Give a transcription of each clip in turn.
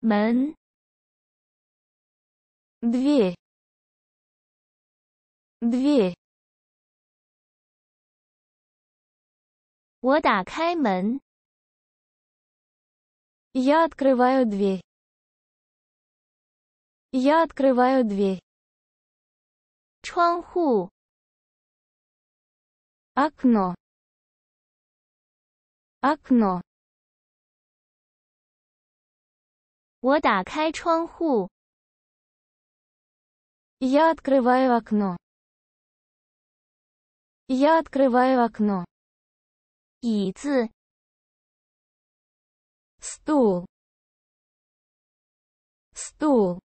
门，дверь, дверь。我打开门。Я открываю дверь. Я открываю дверь. 窗户 окно окно 我打开窗户。Я открываю окно. Я открываю окно. 椅子 стул стул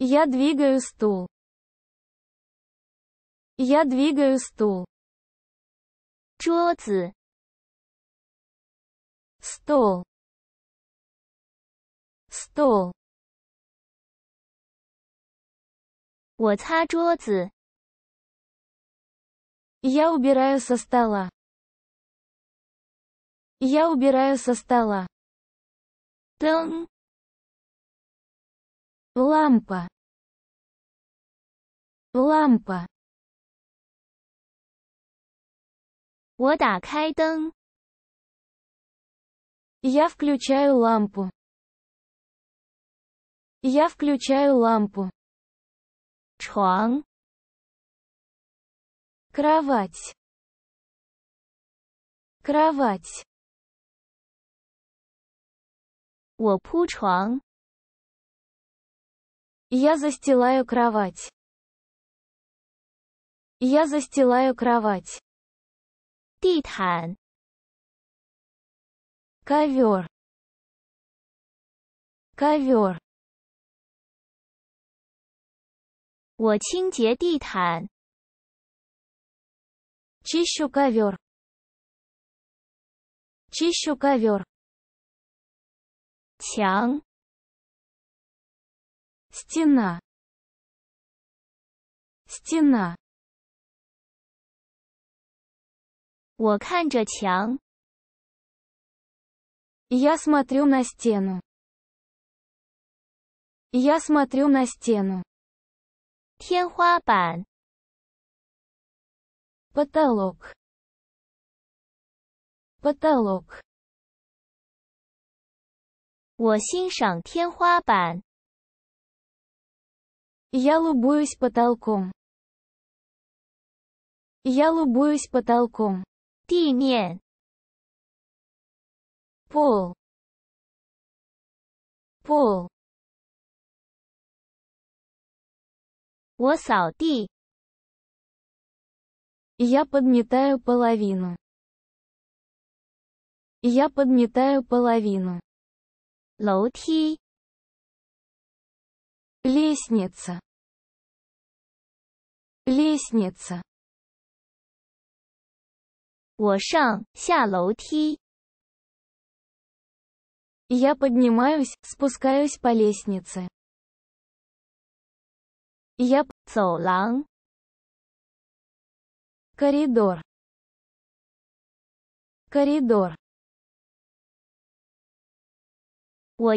Я двигаю стул. Я двигаю стул стол. stol。我擦桌子，я убираю со стола, я убираю со стола. Лампа, лампа。我打开灯。Я включаю лампу. Я включаю лампу. 床 кровать кровать 我铺床 я застилаю кровать я застилаю кровать 地毯 ковер ковер 我清洁地毯 чищу ковер чищу ковер 墙 стена стена 我看着墙. Я смотрю на стену. Я смотрю на стену. 天花板. Потолок. Потолок. Я любуюсь потолком. Я любуюсь потолком. 地面.地面，pool Я подметаю половину. Я подметаю половину. 楼梯 лестница лестница 我上下楼梯。Я поднимаюсь, спускаюсь по лестнице. Я 走廊 коридор коридор Я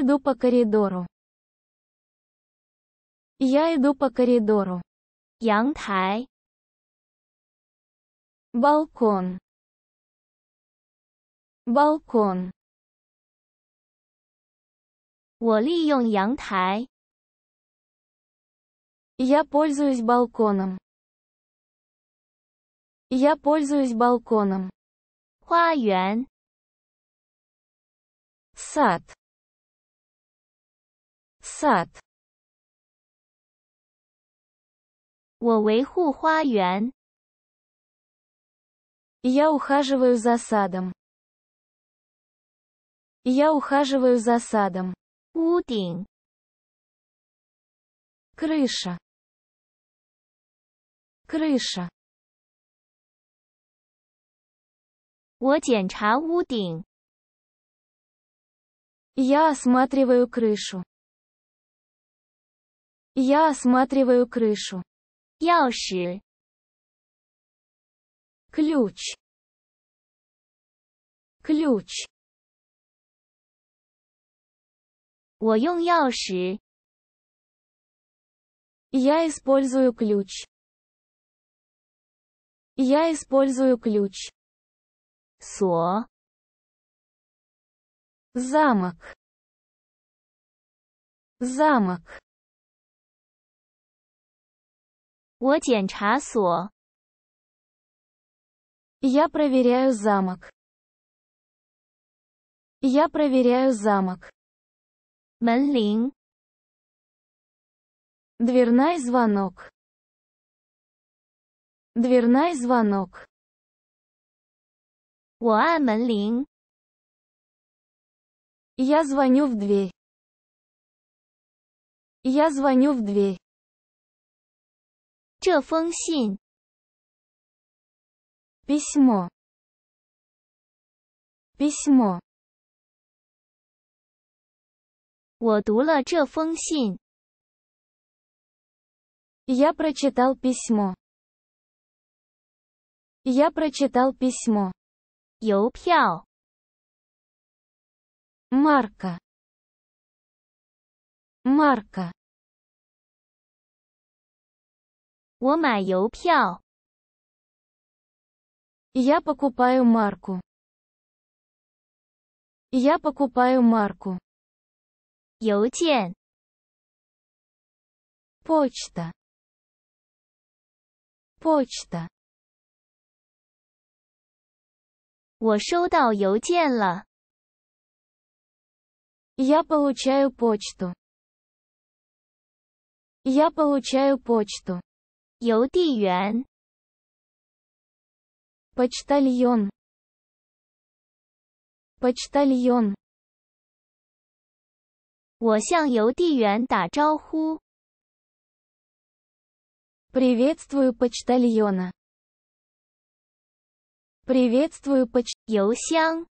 иду по коридору. Я иду по коридору. 阳台 балкон балкон 我利用阳台 я пользуюсь балконом я пользуюсь балконом 花园 сад сад 我维护花园。Я ухаживаю за садом. Я ухаживаю за садом. 屋顶 крыша крыша 我检查屋顶 Я осматриваю крышу. Я осматриваю крышу. 钥匙 ключ ключ Ключ. 我用钥匙 я использую ключ я использую ключ 锁 замок замок 我检查所. Я проверяю замок. Я проверяю замок. 门铃. Дверной звонок. Дверной звонок. 我按门铃. Я звоню в дверь. Я звоню в дверь. 这封信。письмо, письмо。我读了这封信。Я прочитал письмо. Я прочитал письмо. 邮票 марка марка 我买邮票。Я покупаю марку. Я покупаю марку. 邮件 Почта. Почта. 我收到邮件了。Я получаю почту. Я получаю почту. 邮递员 почтальон почтальон 我向邮递员打招呼。Приветствую почтальона. Приветствую поч... Почтальон. 邮箱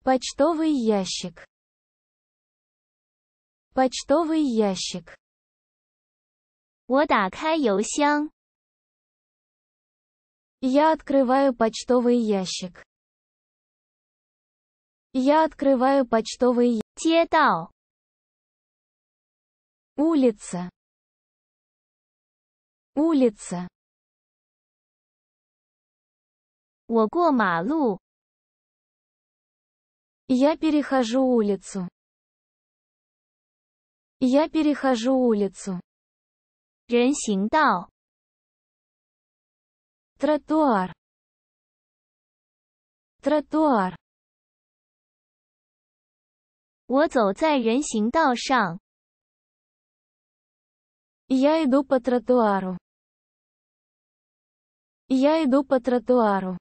Почтовый ящик. Почтовый ящик. 我打开邮箱。Я открываю почтовый ящик. Я открываю почтовый ящик. Улица. Улица. Я перехожу улицу. Я перехожу улицу. 人行道，tratuar，tratuar。我走在人行道上，я иду по тротуару，я иду по тротуару。